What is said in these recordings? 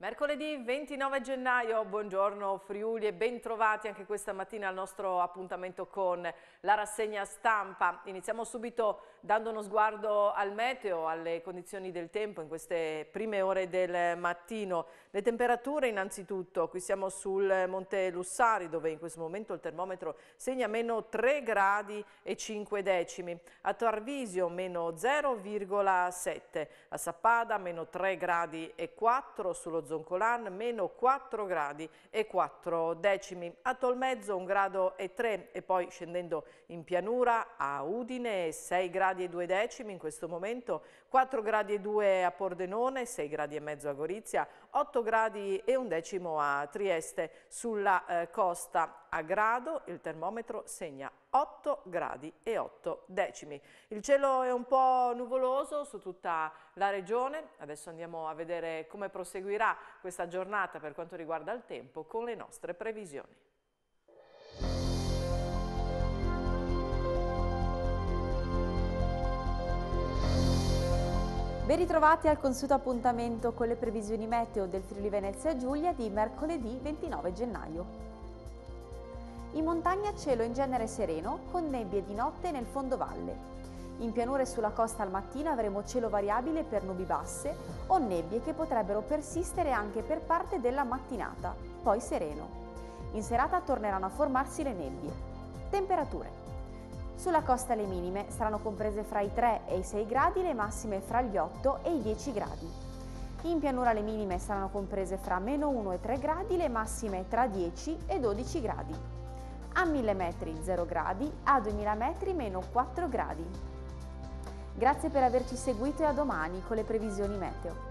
Mercoledì 29 gennaio, buongiorno Friuli e bentrovati anche questa mattina al nostro appuntamento con la rassegna stampa. Iniziamo subito dando uno sguardo al meteo, alle condizioni del tempo in queste prime ore del mattino. Le temperature innanzitutto, qui siamo sul Monte Lussari dove in questo momento il termometro segna meno 3 gradi e 5 decimi, a Tarvisio meno 0,7, a Sappada meno 3 gradi e 4 sullo Zoncolan meno 4 gradi e 4 decimi. A Tolmezzo 1 grado e 3 e poi scendendo in pianura a Udine 6 gradi e 2 decimi in questo momento, 4 gradi e 2 a Pordenone, 6 gradi e mezzo a Gorizia, 8 gradi e 1 decimo a Trieste. Sulla eh, costa a grado il termometro segna 8 gradi e 8 decimi. Il cielo è un po' nuvoloso su tutta la regione, adesso andiamo a vedere come proseguirà questa giornata per quanto riguarda il tempo con le nostre previsioni. Ben ritrovati al consueto appuntamento con le previsioni meteo del Friuli Venezia Giulia di mercoledì 29 gennaio. In montagna cielo in genere sereno, con nebbie di notte nel fondovalle. In pianura e sulla costa al mattino avremo cielo variabile per nubi basse o nebbie che potrebbero persistere anche per parte della mattinata, poi sereno. In serata torneranno a formarsi le nebbie. Temperature. Sulla costa le minime saranno comprese fra i 3 e i 6 gradi, le massime fra gli 8 e i 10 gradi. In pianura le minime saranno comprese fra meno 1 e 3 gradi, le massime tra 10 e 12 gradi a 1000 metri 0 gradi, a 2000 metri meno 4 gradi. Grazie per averci seguito e a domani con le previsioni meteo.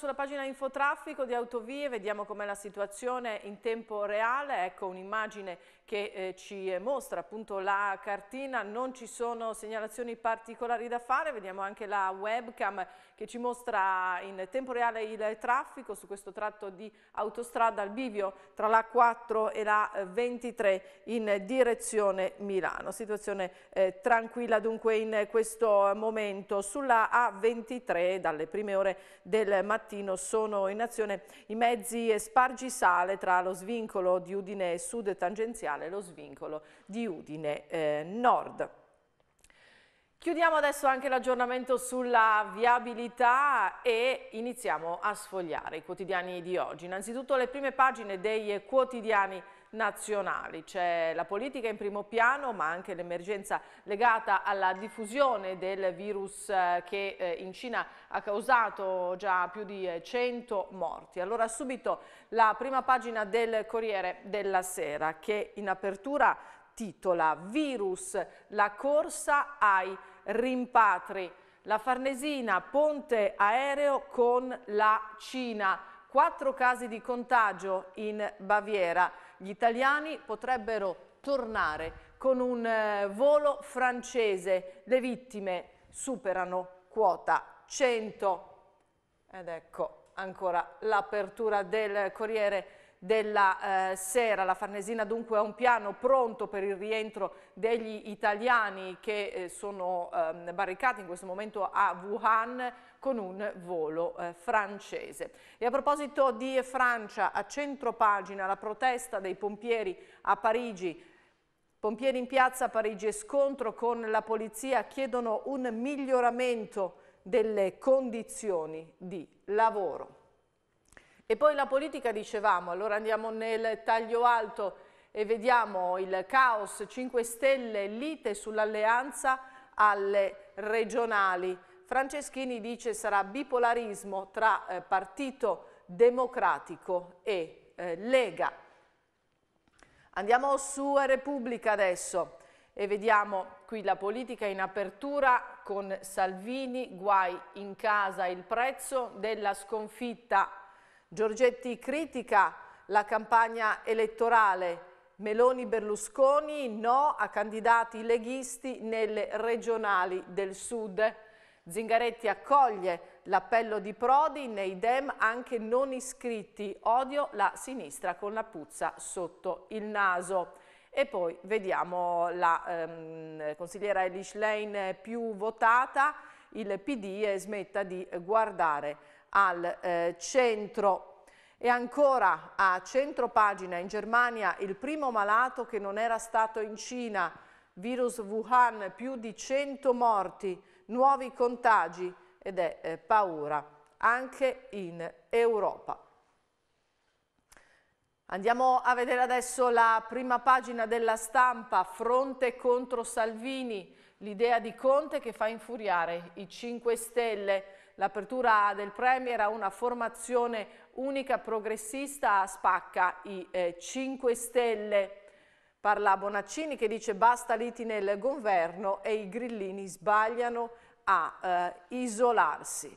sulla pagina infotraffico di Autovie, vediamo com'è la situazione in tempo reale, ecco un'immagine che eh, ci mostra appunto la cartina, non ci sono segnalazioni particolari da fare, vediamo anche la webcam che ci mostra in tempo reale il traffico su questo tratto di autostrada al bivio tra la 4 e la 23 eh, in direzione Milano, situazione eh, tranquilla dunque in questo momento sulla A23 dalle prime ore del mattino mattino sono in azione i mezzi spargisale tra lo svincolo di Udine Sud e tangenziale e lo svincolo di Udine eh, Nord. Chiudiamo adesso anche l'aggiornamento sulla viabilità e iniziamo a sfogliare i quotidiani di oggi. Innanzitutto le prime pagine dei quotidiani nazionali. C'è la politica in primo piano ma anche l'emergenza legata alla diffusione del virus eh, che eh, in Cina ha causato già più di 100 eh, morti. Allora subito la prima pagina del Corriere della Sera che in apertura titola Virus, la corsa ai rimpatri. La Farnesina, ponte aereo con la Cina quattro casi di contagio in Baviera. Gli italiani potrebbero tornare con un eh, volo francese. Le vittime superano quota 100. Ed ecco ancora l'apertura del Corriere della eh, sera. La Farnesina dunque ha un piano pronto per il rientro degli italiani che eh, sono eh, barricati in questo momento a Wuhan con un volo eh, francese. E a proposito di Francia, a centro pagina la protesta dei pompieri a Parigi Pompieri in piazza a Parigi e scontro con la polizia chiedono un miglioramento delle condizioni di lavoro. E poi la politica dicevamo, allora andiamo nel taglio alto e vediamo il caos 5 Stelle, lite sull'alleanza alle regionali. Franceschini dice sarà bipolarismo tra eh, Partito Democratico e eh, Lega. Andiamo su Repubblica adesso e vediamo qui la politica in apertura con Salvini, guai in casa il prezzo della sconfitta. Giorgetti critica la campagna elettorale. Meloni Berlusconi no a candidati leghisti nelle regionali del sud. Zingaretti accoglie l'appello di Prodi nei dem anche non iscritti. Odio la sinistra con la puzza sotto il naso. E poi vediamo la ehm, consigliera Elish Lane più votata, il PD smetta di guardare al eh, centro. E ancora a centro pagina in Germania il primo malato che non era stato in Cina, virus Wuhan, più di 100 morti nuovi contagi ed è eh, paura anche in Europa. Andiamo a vedere adesso la prima pagina della stampa, fronte contro Salvini, l'idea di Conte che fa infuriare i 5 Stelle. L'apertura del Premier a una formazione unica progressista spacca i eh, 5 Stelle. Parla Bonaccini che dice basta liti nel governo e i grillini sbagliano a eh, isolarsi.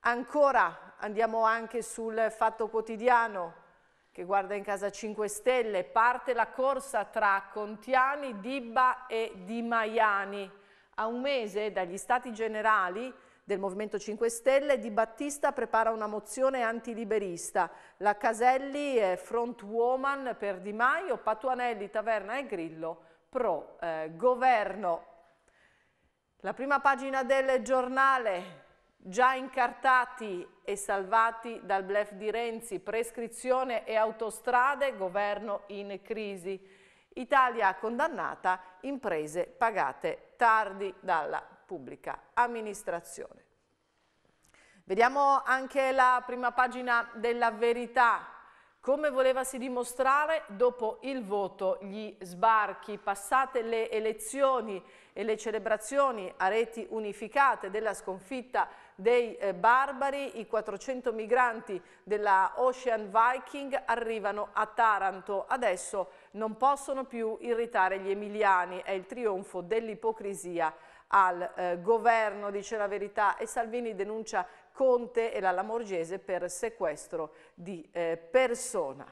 Ancora andiamo anche sul Fatto Quotidiano che guarda in casa 5 Stelle, parte la corsa tra Contiani, Dibba e Di Maiani. A un mese dagli Stati Generali del Movimento 5 Stelle, Di Battista prepara una mozione antiliberista, la Caselli è front woman per Di Maio, Patuanelli, Taverna e Grillo pro eh, governo. La prima pagina del giornale, già incartati e salvati dal blef di Renzi, prescrizione e autostrade, governo in crisi. Italia condannata, imprese pagate tardi dalla pubblica amministrazione. Vediamo anche la prima pagina della verità come volevasi dimostrare dopo il voto gli sbarchi, passate le elezioni e le celebrazioni a reti unificate della sconfitta dei eh, barbari, i 400 migranti della Ocean Viking arrivano a Taranto. Adesso non possono più irritare gli emiliani, è il trionfo dell'ipocrisia al eh, governo, dice la verità, e Salvini denuncia Conte e la Lamorgese per sequestro di eh, persona.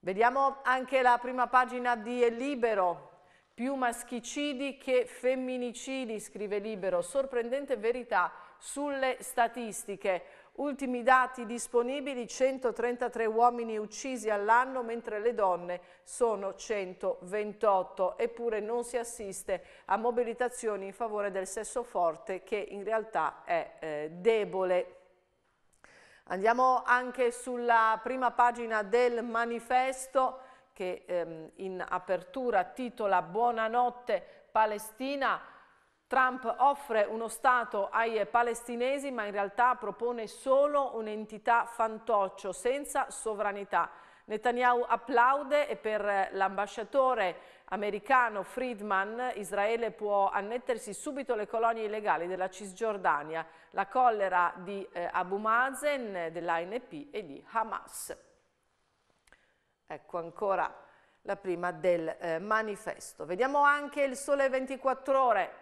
Vediamo anche la prima pagina di Libero. Più maschicidi che femminicidi, scrive Libero. Sorprendente verità sulle statistiche. Ultimi dati disponibili, 133 uomini uccisi all'anno, mentre le donne sono 128. Eppure non si assiste a mobilitazioni in favore del sesso forte che in realtà è eh, debole. Andiamo anche sulla prima pagina del manifesto che ehm, in apertura titola Buonanotte Palestina. Trump offre uno Stato ai palestinesi ma in realtà propone solo un'entità fantoccio senza sovranità. Netanyahu applaude e per l'ambasciatore americano Friedman Israele può annettersi subito le colonie illegali della Cisgiordania, la collera di eh, Abu Mazen, dell'ANP e di Hamas. Ecco ancora la prima del eh, manifesto. Vediamo anche il sole 24 ore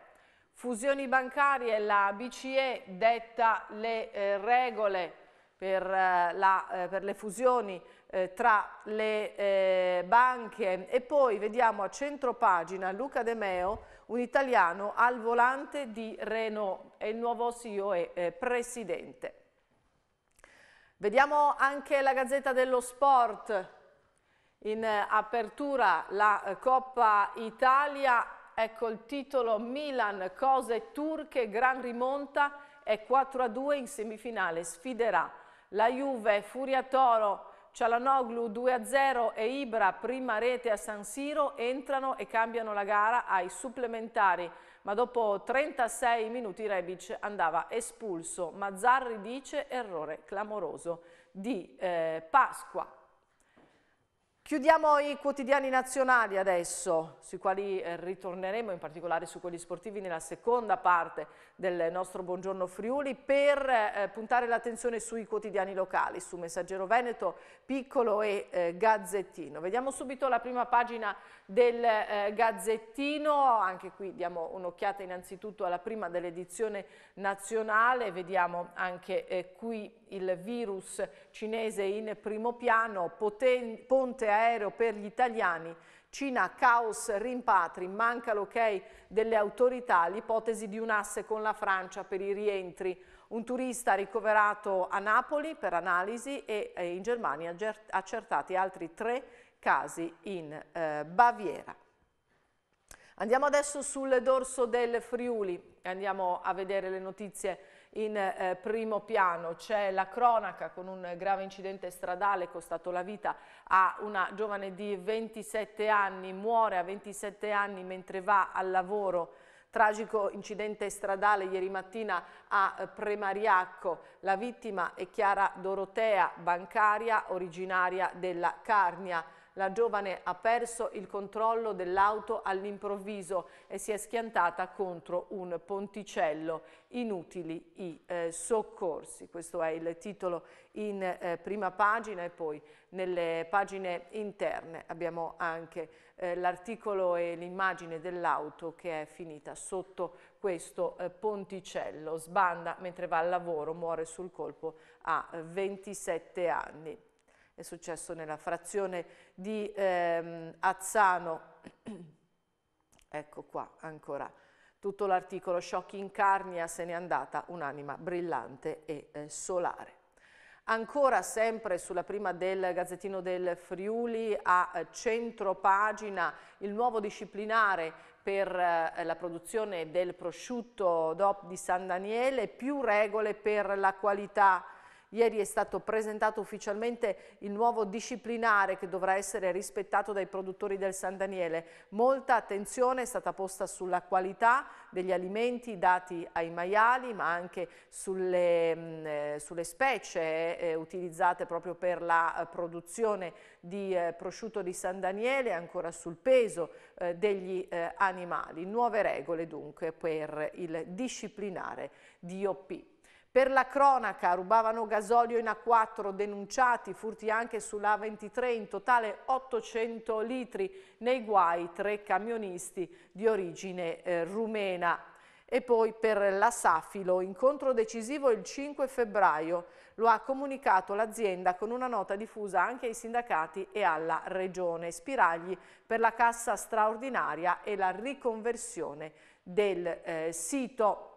Fusioni bancarie, la BCE detta le eh, regole per, eh, la, eh, per, le fusioni eh, tra le eh, banche e poi vediamo a centro pagina Luca De Meo, un italiano al volante di Renault e il nuovo CEO è eh, presidente. Vediamo anche la Gazzetta dello Sport, in apertura la Coppa Italia ecco il titolo Milan, cose turche, gran rimonta e 4-2 a in semifinale, sfiderà la Juve, Furia Toro, Cialanoglu 2-0 a e Ibra, prima rete a San Siro, entrano e cambiano la gara ai supplementari, ma dopo 36 minuti Rebic andava espulso. Mazzarri dice errore clamoroso di eh, Pasqua. Chiudiamo i quotidiani nazionali adesso, sui quali eh, ritorneremo, in particolare su quelli sportivi, nella seconda parte del nostro Buongiorno Friuli, per eh, puntare l'attenzione sui quotidiani locali, su Messaggero Veneto, Piccolo e eh, Gazzettino. Vediamo subito la prima pagina del eh, Gazzettino, anche qui diamo un'occhiata innanzitutto alla prima dell'edizione nazionale, vediamo anche eh, qui il virus cinese in primo piano, Poten ponte aereo per gli italiani, Cina, caos, rimpatri, manca l'ok delle autorità, l'ipotesi di un asse con la Francia per i rientri. Un turista ricoverato a Napoli per analisi e eh, in Germania accertati altri tre casi in eh, Baviera. Andiamo adesso sul dorso del Friuli, andiamo a vedere le notizie in eh, primo piano. C'è la cronaca con un grave incidente stradale costato la vita a una giovane di 27 anni, muore a 27 anni mentre va al lavoro. Tragico incidente stradale ieri mattina a eh, Premariacco. La vittima è Chiara Dorotea, bancaria originaria della Carnia. La giovane ha perso il controllo dell'auto all'improvviso e si è schiantata contro un ponticello. Inutili i eh, soccorsi. Questo è il titolo in eh, prima pagina e poi nelle pagine interne abbiamo anche eh, l'articolo e l'immagine dell'auto che è finita sotto questo eh, ponticello. Sbanda mentre va al lavoro, muore sul colpo a 27 eh, anni è successo nella frazione di ehm, Azzano, ecco qua ancora tutto l'articolo, shock in Carnia se n'è andata un'anima brillante e eh, solare. Ancora sempre sulla prima del Gazzettino del Friuli a eh, centro pagina il nuovo disciplinare per eh, la produzione del prosciutto DOP di San Daniele, più regole per la qualità Ieri è stato presentato ufficialmente il nuovo disciplinare che dovrà essere rispettato dai produttori del San Daniele. Molta attenzione è stata posta sulla qualità degli alimenti dati ai maiali, ma anche sulle, mh, mm, eh, sulle specie eh, eh, utilizzate proprio per la eh, produzione di eh, prosciutto di San Daniele, ancora sul peso eh, degli animali. Nuove regole dunque per il disciplinare DOP. Per la cronaca rubavano gasolio in A4, denunciati, furti anche sulla A23, in totale 800 litri, nei guai tre camionisti di origine eh, rumena. E poi per la Safilo, incontro decisivo il 5 febbraio, lo ha comunicato l'azienda con una nota diffusa anche ai sindacati e alla Regione. Spiragli per la cassa straordinaria e la riconversione del eh, sito.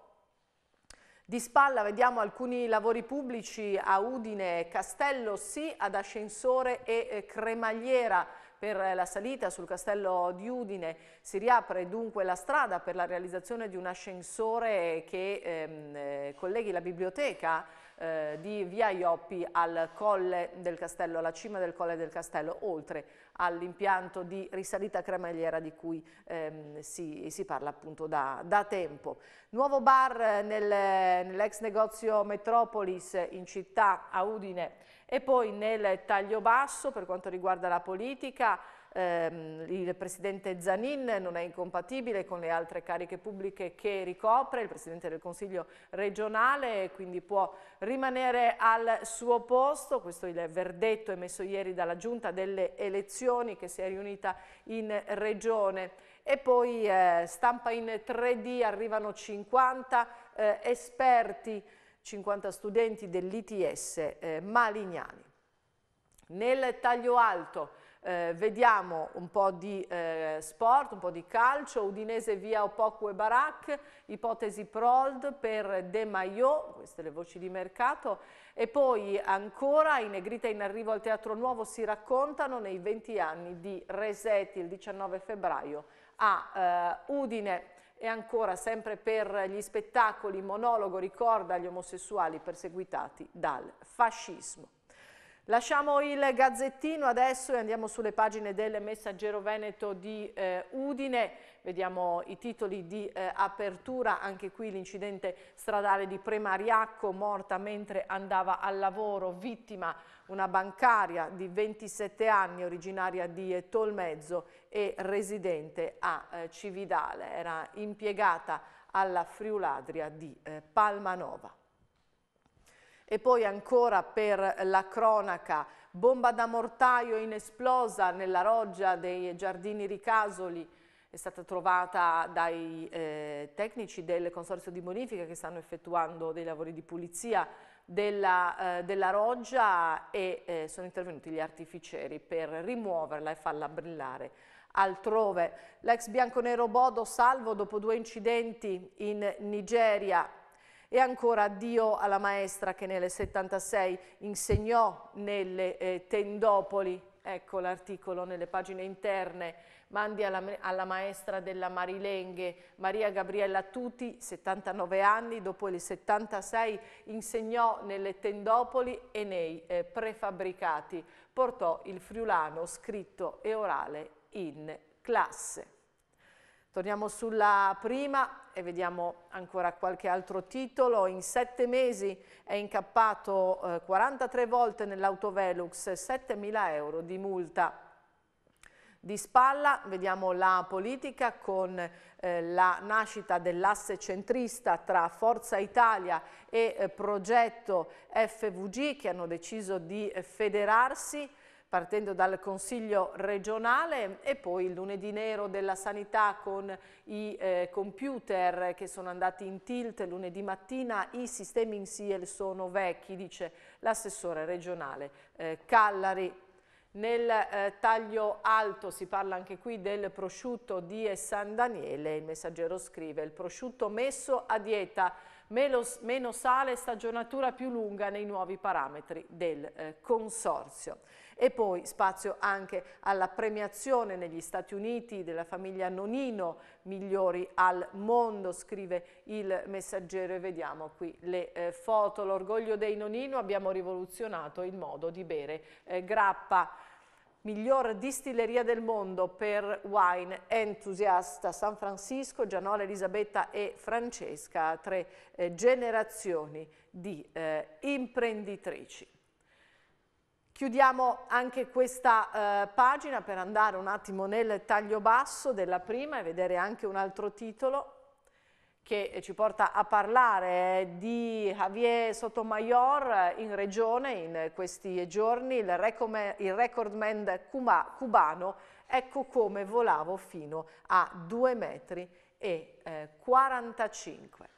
Di spalla vediamo alcuni lavori pubblici a Udine, Castello sì ad ascensore e eh, cremagliera per eh, la salita sul castello di Udine si riapre dunque la strada per la realizzazione di un ascensore che ehm, eh, colleghi la biblioteca eh, di via Ioppi al colle del castello, alla cima del colle del castello, oltre all'impianto di risalita cremagliera di cui ehm, si, si, parla appunto da, da tempo. Nuovo bar eh, nel, nell'ex negozio Metropolis in città a Udine e poi nel taglio basso per quanto riguarda la politica ehm, il Presidente Zanin non è incompatibile con le altre cariche pubbliche che ricopre, il Presidente del Consiglio regionale, quindi può rimanere al suo posto, questo è il verdetto emesso ieri dalla Giunta delle elezioni che si è riunita in Regione e poi eh, stampa in 3D arrivano 50 eh, esperti, 50 studenti dell'ITS eh, Malignani. Nel taglio alto eh, vediamo un po' di eh, sport, un po' di calcio, Udinese via Opoku e Barak, ipotesi Prold per De Maio, queste le voci di mercato, e poi ancora in negrita in arrivo al Teatro Nuovo si raccontano nei 20 anni di Reseti il 19 febbraio a eh, Udine. E ancora, sempre per gli spettacoli, monologo ricorda gli omosessuali perseguitati dal fascismo. Lasciamo il gazzettino adesso e andiamo sulle pagine del Messaggero Veneto di eh, Udine, vediamo i titoli di eh, apertura, anche qui l'incidente stradale di Premariacco, morta mentre andava al lavoro, vittima una bancaria di 27 anni originaria di eh, Tolmezzo e residente a eh, Cividale, era impiegata alla Friuladria di eh, Palmanova. E poi ancora per la cronaca, bomba da mortaio inesplosa nella roggia dei giardini Ricasoli, è stata trovata dai eh, tecnici del Consorzio di Bonifica che stanno effettuando dei lavori di pulizia della, eh, della roggia e eh, sono intervenuti gli artificieri per rimuoverla e farla brillare altrove. L'ex bianconero Bodo salvo dopo due incidenti in Nigeria e ancora addio alla maestra che nel 76 insegnò nelle eh, tendopoli, ecco l'articolo nelle pagine interne, mandi alla, alla, maestra della Marilenghe, Maria Gabriella Tuti, 79 anni, dopo il 76 insegnò nelle tendopoli e nei eh, prefabbricati, portò il friulano scritto e orale in classe. Torniamo sulla prima e vediamo ancora qualche altro titolo. In sette mesi è incappato eh, 43 volte nell'autovelux, 7.000 euro di multa. Di spalla vediamo la politica con eh, la nascita dell'asse centrista tra Forza Italia e eh, Progetto FVG che hanno deciso di eh, federarsi partendo dal Consiglio regionale e poi il lunedì nero della sanità con i eh, computer che sono andati in tilt lunedì mattina, i sistemi in SIEL sono vecchi, dice l'assessore regionale eh, Callari. Nel eh, taglio alto si parla anche qui del prosciutto di San Daniele, il messaggero scrive il prosciutto messo a dieta, meno, meno sale, stagionatura più lunga nei nuovi parametri del eh, consorzio e poi spazio anche alla premiazione negli Stati Uniti della famiglia Nonino, migliori al mondo, scrive il messaggero e vediamo qui le eh, foto, l'orgoglio dei Nonino, abbiamo rivoluzionato il modo di bere eh, grappa miglior distilleria del mondo per wine entusiasta San Francisco, Gianola Elisabetta e Francesca, tre eh, generazioni di eh, imprenditrici. Chiudiamo anche questa eh, pagina per andare un attimo nel taglio basso della prima e vedere anche un altro titolo che ci porta a parlare di Javier Sotomayor in regione in questi giorni, il, il recordman cuba, cubano, ecco come volavo fino a 2 metri e eh, 45.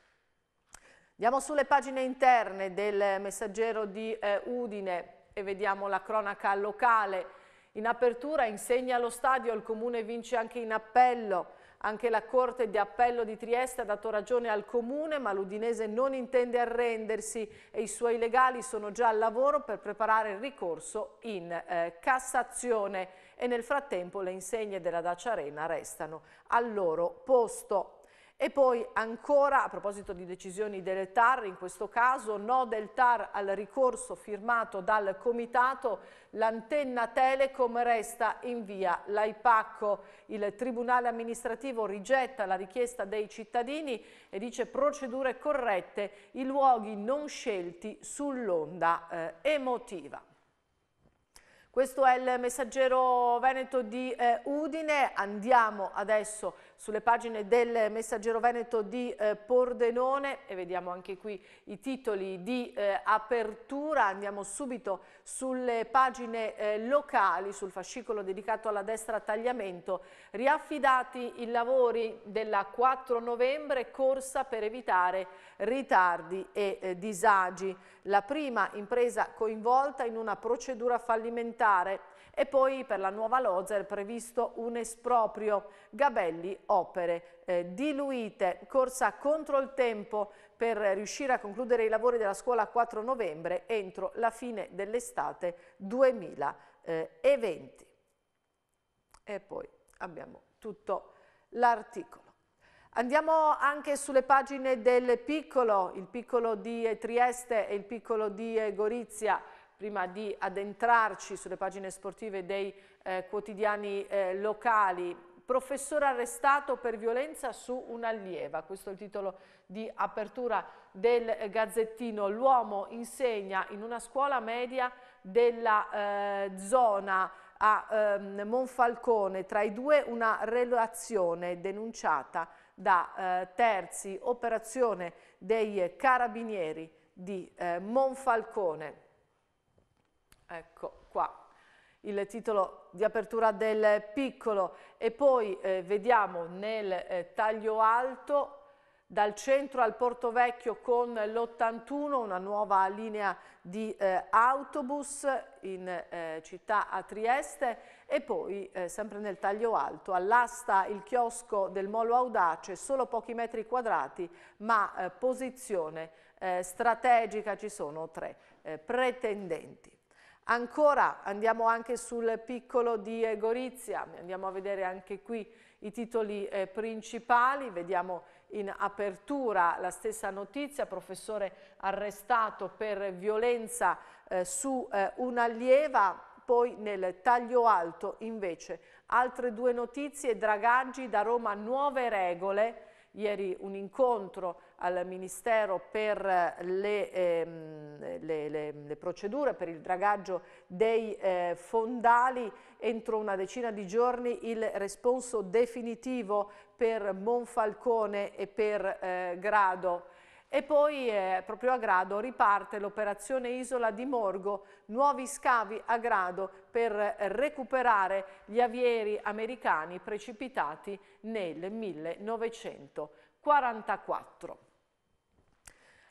Andiamo sulle pagine interne del messaggero di eh, Udine, e vediamo la cronaca locale. In apertura insegna lo stadio, il Comune vince anche in appello. Anche la Corte di Appello di Trieste ha dato ragione al Comune, ma l'Udinese non intende arrendersi e i suoi legali sono già al lavoro per preparare il ricorso in eh, Cassazione. E nel frattempo le insegne della Dacia Arena restano al loro posto. E poi ancora, a proposito di decisioni delle TAR, in questo caso no del TAR al ricorso firmato dal Comitato, l'antenna Telecom resta in via Laipacco. Il Tribunale amministrativo rigetta la richiesta dei cittadini e dice procedure corrette, i luoghi non scelti sull'onda eh, emotiva. Questo è il messaggero Veneto di eh, Udine, andiamo adesso sulle pagine del messaggero Veneto di eh, Pordenone e vediamo anche qui i titoli di eh, apertura, andiamo subito sulle pagine eh, locali, sul fascicolo dedicato alla destra tagliamento, riaffidati i lavori della 4 novembre, corsa per evitare ritardi e eh, disagi. La prima impresa coinvolta in una procedura fallimentare e poi per la nuova Lozza è previsto un esproprio. Gabelli opere eh, diluite, corsa contro il tempo per riuscire a concludere i lavori della scuola 4 novembre entro la fine dell'estate 2020. E poi abbiamo tutto l'articolo. Andiamo anche sulle pagine del piccolo, il piccolo di Trieste e il piccolo di eh, Gorizia, prima di addentrarci sulle pagine sportive dei eh, quotidiani eh, locali. Professore arrestato per violenza su un'allieva, questo è il titolo di apertura del Gazzettino. L'uomo insegna in una scuola media della eh, zona a ehm, Monfalcone, tra i due una relazione denunciata da eh, terzi, operazione dei carabinieri di eh, Monfalcone. Ecco qua il titolo di apertura del piccolo e poi eh, vediamo nel eh, taglio alto dal centro al Porto Vecchio con l'81, una nuova linea di eh, autobus in eh, città a Trieste e poi eh, sempre nel taglio alto all'asta il chiosco del Molo Audace, solo pochi metri quadrati ma eh, posizione eh, strategica ci sono tre eh, pretendenti. Ancora andiamo anche sul piccolo di Gorizia, andiamo a vedere anche qui i titoli principali, vediamo in apertura la stessa notizia, professore arrestato per violenza eh, su eh, un'allieva, poi nel taglio alto invece altre due notizie, Dragaggi da Roma nuove regole, ieri un incontro al Ministero per eh, le, ehm, le, le, le procedure per il dragaggio dei eh, fondali. Entro una decina di giorni il responso definitivo per Monfalcone e per eh, Grado. E poi eh, proprio a Grado riparte l'operazione Isola di Morgo, nuovi scavi a Grado per recuperare gli avieri americani precipitati nel 1944.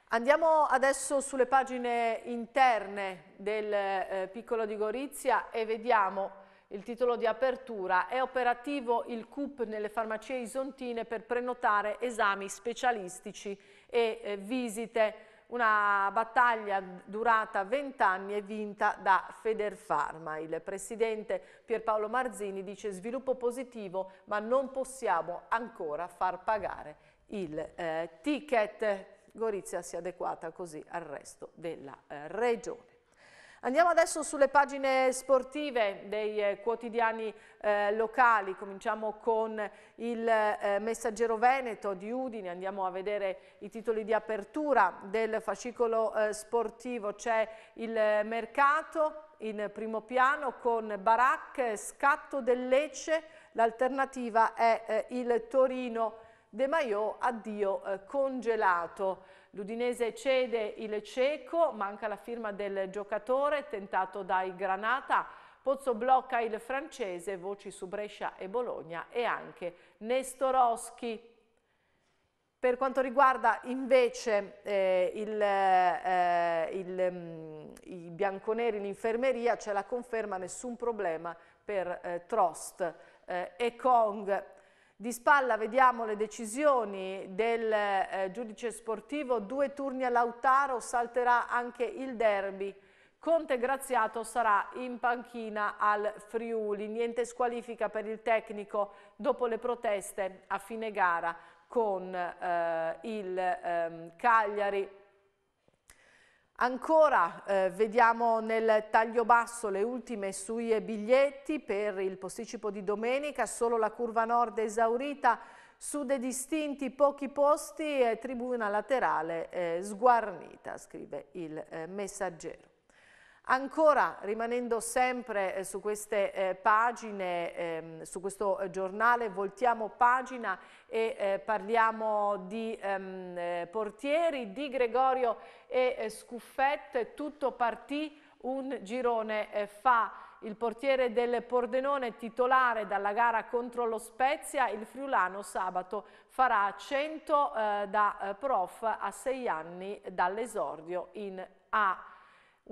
Andiamo adesso sulle pagine interne del eh, Piccolo di Gorizia e vediamo il titolo di apertura, è operativo il CUP nelle farmacie isontine per prenotare esami specialistici e eh, visite. Una battaglia durata 20 anni e vinta da Federpharma. Il presidente Pierpaolo Marzini dice sviluppo positivo ma non possiamo ancora far pagare il eh, ticket. Gorizia si è adeguata così al resto della eh, regione. Andiamo adesso sulle pagine sportive dei eh, quotidiani eh, locali, cominciamo con il eh, Messaggero Veneto di Udine, andiamo a vedere i titoli di apertura del fascicolo eh, sportivo, c'è il eh, mercato in primo piano con Barac, eh, scatto del Lecce, l'alternativa è il Torino, De Maio addio congelato. L'Udinese cede il cieco, manca la firma del giocatore tentato dai Granata. Pozzo blocca il francese, voci su Brescia e Bologna e anche Nestoroschi. Per quanto riguarda invece eh, il, eh, il, mh, mm, i bianconeri in infermeria c'è la conferma, nessun problema per eh, Trost eh, e Kong. Di spalla vediamo le decisioni del eh, giudice sportivo, due turni a Lautaro, salterà anche il derby. Conte Graziato sarà in panchina al Friuli, niente squalifica per il tecnico dopo le proteste a fine gara con eh, il eh, Cagliari Ancora eh, vediamo nel taglio basso le ultime sui biglietti per il posticipo di domenica, solo la curva nord esaurita, sud e distinti pochi posti e tribuna laterale eh, sguarnita, scrive il eh, messaggero. Ancora rimanendo sempre eh, su queste eh, pagine, ehm, su questo eh, giornale, voltiamo pagina e eh, parliamo di ehm, eh, portieri, di Gregorio e eh, Scuffette, tutto partì, un girone fa il portiere del Pordenone titolare dalla gara contro lo Spezia, il friulano sabato farà 100 da prof a 6 anni dall'esordio in A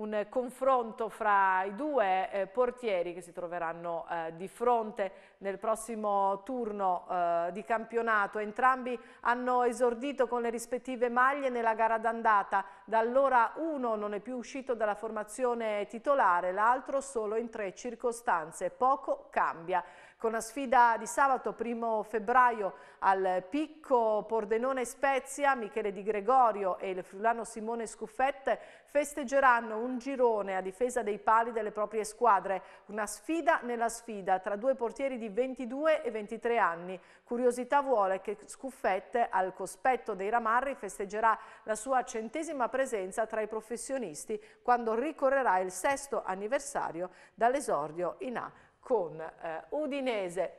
un confronto fra i due eh, portieri che si troveranno eh, di fronte nel prossimo turno eh, di campionato. Entrambi hanno esordito con le rispettive maglie nella gara d'andata, da allora uno non è più uscito dalla formazione titolare, l'altro solo in tre circostanze, poco cambia con la sfida di sabato 1 febbraio al Picco Pordenone Spezia, Michele Di Gregorio e il friulano Simone Scuffette festeggeranno un girone a difesa dei pali delle proprie squadre, una sfida nella sfida tra due portieri di 22 e 23 anni. Curiosità vuole che Scuffette al cospetto dei Ramarri festeggerà la sua centesima presenza tra i professionisti quando ricorrerà il sesto anniversario dall'esordio in A con eh, Udinese.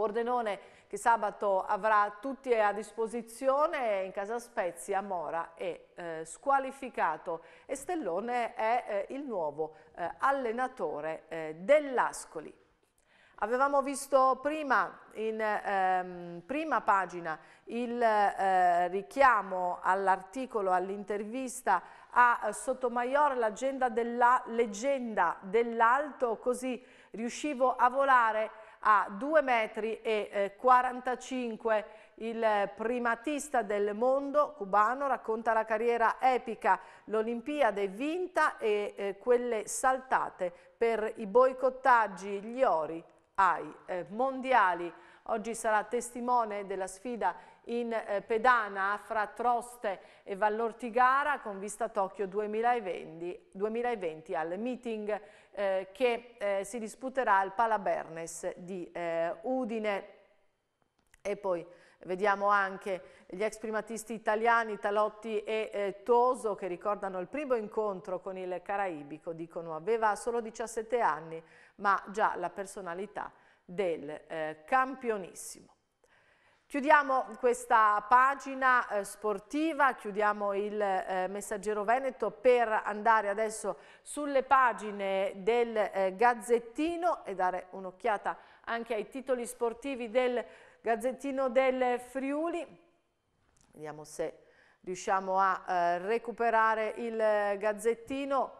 Pordenone che sabato avrà tutti a disposizione in casa Spezia, Mora è eh, squalificato e Stellone è eh, il nuovo eh, allenatore eh, dell'Ascoli. Avevamo visto prima in ehm, prima pagina il eh, richiamo all'articolo, all'intervista a Sottomayor, l'agenda della leggenda dell'alto, così riuscivo a volare a 2,45 metri e 45 eh, il primatista del mondo cubano racconta la carriera epica, l'Olimpiade vinta e eh, quelle saltate per i boicottaggi, gli ori ai eh, mondiali. Oggi sarà testimone della sfida in eh, pedana fra Troste e Vallortigara con vista Tokyo 2020, 2020 al meeting eh, che eh, si disputerà al Palabernes di eh, Udine e poi vediamo anche gli ex primatisti italiani Talotti e eh, Toso che ricordano il primo incontro con il caraibico, dicono aveva solo 17 anni ma già la personalità del campionissimo. Chiudiamo questa pagina eh, sportiva, chiudiamo il eh, messaggero Veneto per andare adesso sulle pagine del eh, Gazzettino e dare un'occhiata anche ai titoli sportivi del Gazzettino del Friuli. Vediamo se riusciamo a eh, recuperare il eh, Gazzettino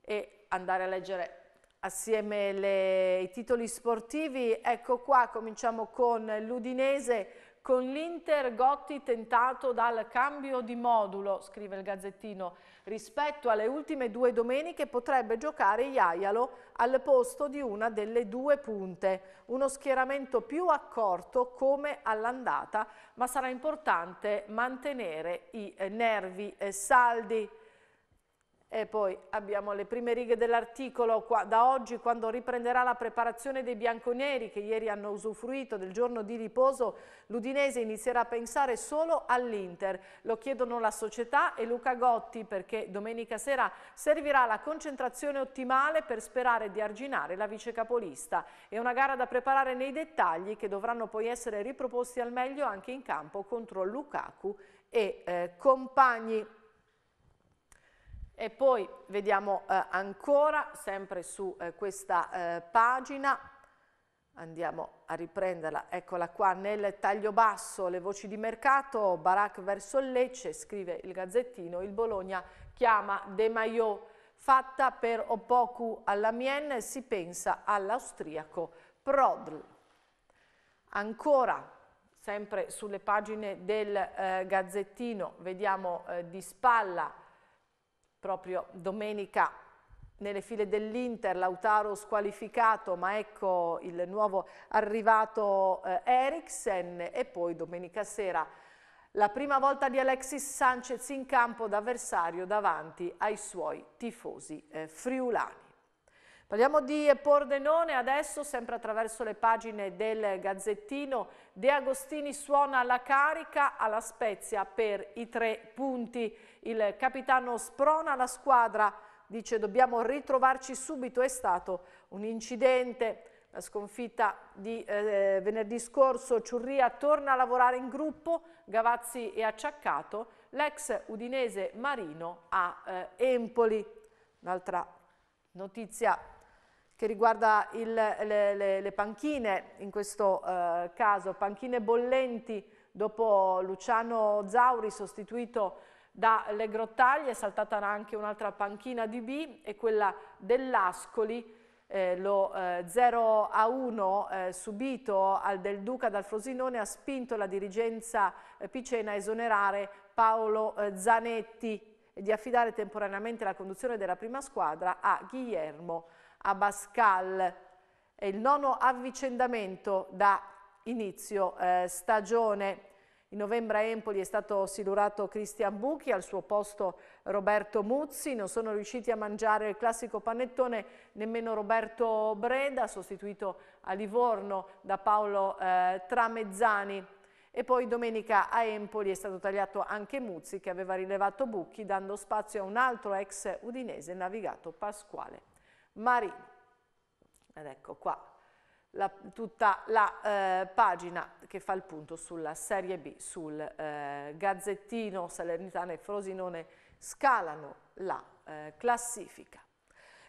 e andare a leggere assieme le, i titoli sportivi. Ecco qua, cominciamo con l'Udinese con l'Inter Gotti tentato dal cambio di modulo, scrive il Gazzettino. Rispetto alle ultime due domeniche potrebbe giocare Iaialo al posto di una delle due punte. Uno schieramento più accorto come all'andata, ma sarà importante mantenere i nervi saldi. E poi abbiamo le prime righe dell'articolo da oggi quando riprenderà la preparazione dei bianconeri che ieri hanno usufruito del giorno di riposo, l'Udinese inizierà a pensare solo all'Inter. Lo chiedono la società e Luca Gotti perché domenica sera servirà la concentrazione ottimale per sperare di arginare la vicecapolista. È una gara da preparare nei dettagli che dovranno poi essere riproposti al meglio anche in campo contro Lukaku e eh, compagni. E poi vediamo eh, ancora, sempre su eh, questa eh, pagina, andiamo a riprenderla, eccola qua, nel taglio basso le voci di mercato, Barak verso Lecce, scrive il Gazzettino, il Bologna chiama De Maio, fatta per Opoku all'Amien, si pensa all'austriaco Prodl. Ancora, sempre sulle pagine del eh, Gazzettino, vediamo eh, di spalla, proprio domenica nelle file dell'Inter, Lautaro squalificato, ma ecco il nuovo arrivato eh, Eriksen e poi domenica sera la prima volta di Alexis Sanchez in campo d'avversario davanti ai suoi tifosi eh, friulani. Parliamo di Pordenone adesso, sempre attraverso le pagine del Gazzettino. De Agostini suona la carica alla Spezia per i tre punti il capitano sprona la squadra, dice dobbiamo ritrovarci subito, è stato un incidente, la sconfitta di eh, venerdì scorso, Ciurria torna a lavorare in gruppo, Gavazzi è acciaccato, l'ex udinese Marino a eh, Empoli. Un'altra notizia che riguarda il, le, le, le, panchine, in questo eh, caso panchine bollenti dopo Luciano Zauri sostituito dalle grottaglie è saltata anche un'altra panchina di B e quella dell'Ascoli, eh, lo eh, 0 a 1 eh, subito al Del Duca dal Frosinone ha spinto la dirigenza eh, Picena a esonerare Paolo eh, Zanetti e di affidare temporaneamente la conduzione della prima squadra a Guillermo Abascal. È il nono avvicendamento da inizio eh, stagione. In novembre a Empoli è stato silurato Cristian Bucchi, al suo posto Roberto Muzzi. Non sono riusciti a mangiare il classico panettone nemmeno Roberto Breda, sostituito a Livorno da Paolo eh, Tramezzani. E poi domenica a Empoli è stato tagliato anche Muzzi che aveva rilevato Bucchi dando spazio a un altro ex udinese navigato Pasquale Marino. Ed ecco qua la, tutta la eh, pagina che fa il punto sulla Serie B, sul eh, Gazzettino, Salernitana e Frosinone scalano la eh, classifica.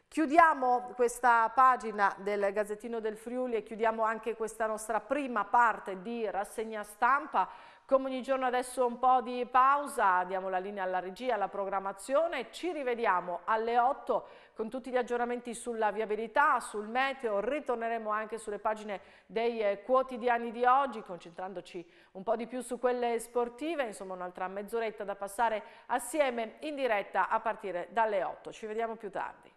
Chiudiamo questa pagina del Gazzettino del Friuli e chiudiamo anche questa nostra prima parte di rassegna stampa come ogni giorno adesso un po' di pausa, diamo la linea alla regia, alla programmazione. Ci rivediamo alle 8 con tutti gli aggiornamenti sulla viabilità, sul meteo. Ritorneremo anche sulle pagine dei eh, quotidiani di oggi, concentrandoci un po' di più su quelle sportive. Insomma un'altra mezz'oretta da passare assieme in diretta a partire dalle 8. Ci vediamo più tardi.